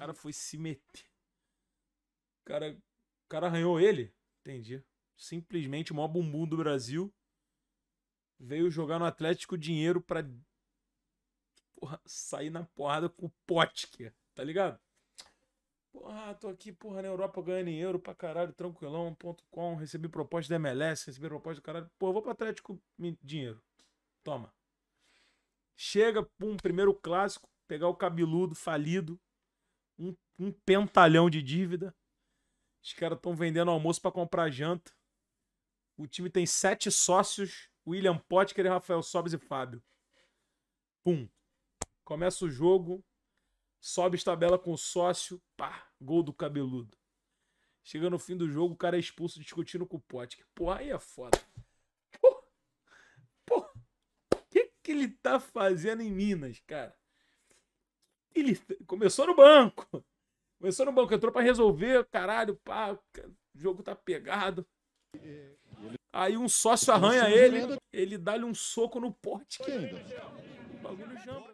cara foi se meter. O cara, o cara arranhou ele. Entendi. Simplesmente o maior bumbum do Brasil. Veio jogar no Atlético dinheiro pra porra, sair na porrada com o Potker, tá ligado? Porra, tô aqui, porra, na Europa ganhando em euro pra caralho, tranquilão.com, recebi proposta da MLS, recebi proposta do caralho. Pô, vou pro Atlético, dinheiro. Toma. Chega, pum, primeiro clássico, pegar o cabeludo falido, um, um pentalhão de dívida. Os caras estão vendendo almoço para comprar janta. O time tem sete sócios: William Potker, Rafael Sobes e Fábio. Pum. Começa o jogo. Sobes tabela com o sócio. Pá. Gol do cabeludo. Chega no fim do jogo, o cara é expulso discutindo com o Potker. Porra, aí é foda. Porra. Porra. O que, que ele tá fazendo em Minas, cara? Ele começou no banco. Começou no banco, entrou para resolver, caralho, pá, o jogo tá pegado. Aí um sócio arranha ele, ele dá-lhe um soco no pote. Que ainda. O bagulho jamba.